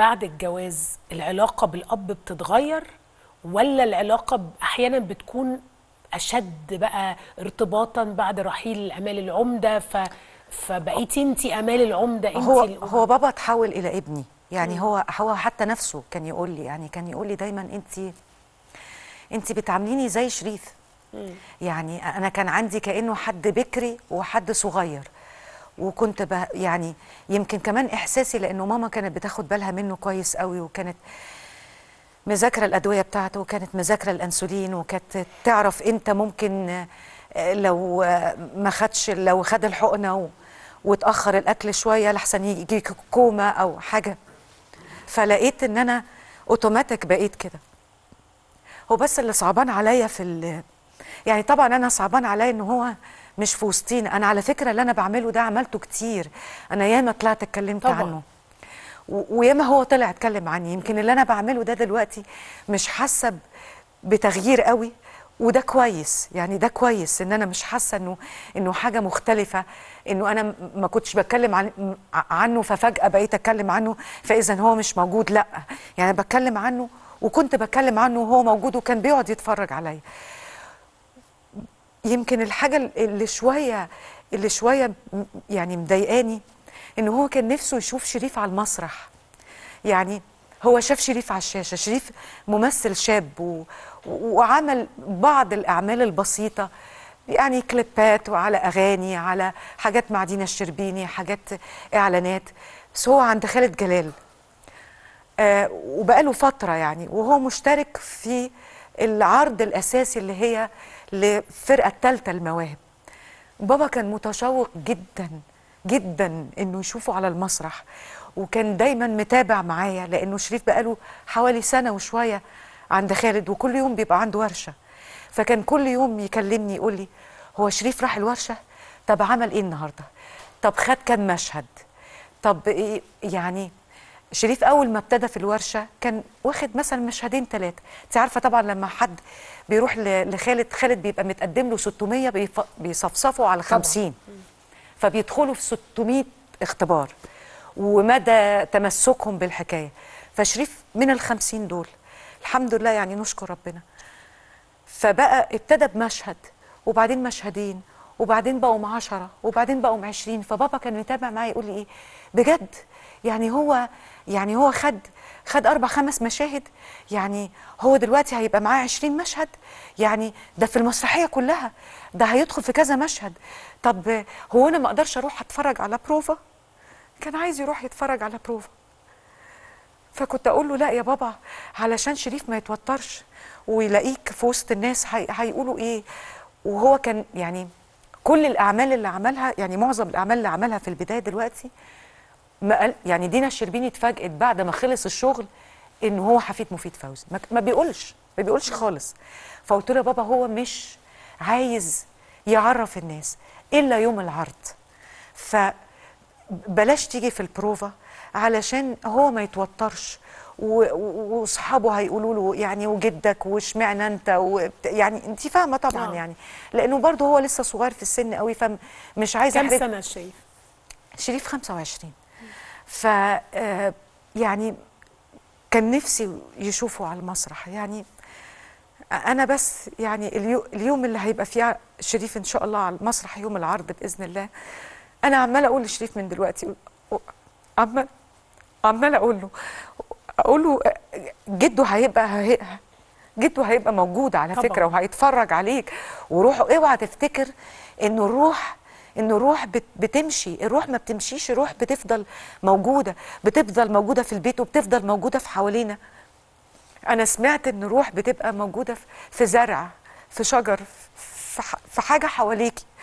بعد الجواز العلاقه بالاب بتتغير ولا العلاقه احيانا بتكون اشد بقى ارتباطا بعد رحيل امال العمده ف فبقيتي انت امال العمده انت هو هو بابا تحول الى ابني يعني هو هو حتى نفسه كان يقول لي يعني كان يقول لي دايما انت انت بتعامليني زي شريف يعني انا كان عندي كانه حد بكري وحد صغير وكنت يعني يمكن كمان احساسي لانه ماما كانت بتاخد بالها منه كويس قوي وكانت مذاكره الادويه بتاعته وكانت مذاكره الانسولين وكانت تعرف امتى ممكن آه، لو آه، ما خدش لو خد الحقنه و... وتاخر الاكل شويه لحسن يجي كوما او حاجه فلقيت ان انا اوتوماتيك بقيت كده هو بس اللي صعبان عليا في ال... يعني طبعا انا صعبان عليا ان هو مش في وسطينا انا على فكره اللي انا بعمله ده عملته كتير انا ياما طلعت اتكلمت طبعا. عنه وياما هو طلع اتكلم عني يمكن اللي انا بعمله ده دلوقتي مش حاسه بتغيير قوي وده كويس يعني ده كويس ان انا مش حاسه انه انه حاجه مختلفه انه انا ما كنتش بتكلم عن عنه ففجاه بقيت اتكلم عنه فاذا هو مش موجود لا يعني بتكلم عنه وكنت بتكلم عنه وهو موجود وكان بيقعد يتفرج عليا يمكن الحاجه اللي شويه اللي شويه يعني مضايقاني ان هو كان نفسه يشوف شريف على المسرح يعني هو شاف شريف على الشاشه شريف ممثل شاب و... وعمل بعض الاعمال البسيطه يعني كليبات وعلى اغاني على حاجات مع دينا الشربيني حاجات اعلانات بس هو عند خالد جلال آه وبقاله فتره يعني وهو مشترك في العرض الأساسي اللي هي لفرقة الثالثة المواهب بابا كان متشوق جدا جدا انه يشوفه على المسرح وكان دايما متابع معايا لانه شريف بقاله حوالي سنه وشويه عند خالد وكل يوم بيبقى عنده ورشه فكان كل يوم يكلمني يقول لي هو شريف راح الورشه طب عمل ايه النهارده طب خد كم مشهد طب إيه يعني شريف اول ما ابتدى في الورشه كان واخد مثلا مشهدين ثلاثه انت عارفه طبعا لما حد بيروح لخالد خالد بيبقى متقدم له 600 بيصفصفوا على 50 فبيدخلوا في 600 اختبار ومدى تمسكهم بالحكايه فشريف من ال 50 دول الحمد لله يعني نشكر ربنا فبقى ابتدى بمشهد وبعدين مشهدين وبعدين بقوا مع 10 وبعدين بقوا مع 20 فبابا كان متابع معايا يقول لي ايه بجد يعني هو يعني هو خد خد اربع خمس مشاهد يعني هو دلوقتي هيبقى معاه 20 مشهد يعني ده في المسرحيه كلها ده هيدخل في كذا مشهد طب هو انا ما اقدرش اروح اتفرج على بروفا كان عايز يروح يتفرج على بروفا فكنت اقول له لا يا بابا علشان شريف ما يتوترش ويلاقيك في وسط الناس هيقولوا ايه وهو كان يعني كل الاعمال اللي عملها يعني معظم الاعمال اللي عملها في البدايه دلوقتي ما يعني دينا الشربيني اتفاجئت بعد ما خلص الشغل ان هو حفيد مفيد فوزي ما بيقولش ما بيقولش خالص فقلت له يا بابا هو مش عايز يعرف الناس الا يوم العرض ف بلاش تيجي في البروفا علشان هو ما يتوترش واصحابه هيقولوا له يعني وجدك واشمعنى انت يعني انت فاهمه طبعا أوه. يعني لانه برضه هو لسه صغير في السن قوي فمش عايزه كم سنه شريف؟ شريف 25 ف آه، يعني كان نفسي يشوفه على المسرح يعني انا بس يعني اليوم اللي هيبقى فيه شريف ان شاء الله على المسرح يوم العرض باذن الله انا عماله اقول لشريف من دلوقتي عمال عماله اقول له اقول له جده هيبقى جده هيبقى موجود على طبعا. فكره وهيتفرج عليك وروحه اوعى تفتكر ان الروح ان الروح بتمشي الروح ما بتمشيش الروح بتفضل موجوده بتفضل موجوده في البيت وبتفضل موجوده في حوالينا انا سمعت ان الروح بتبقى موجوده في زرع في شجر في حاجه حواليكي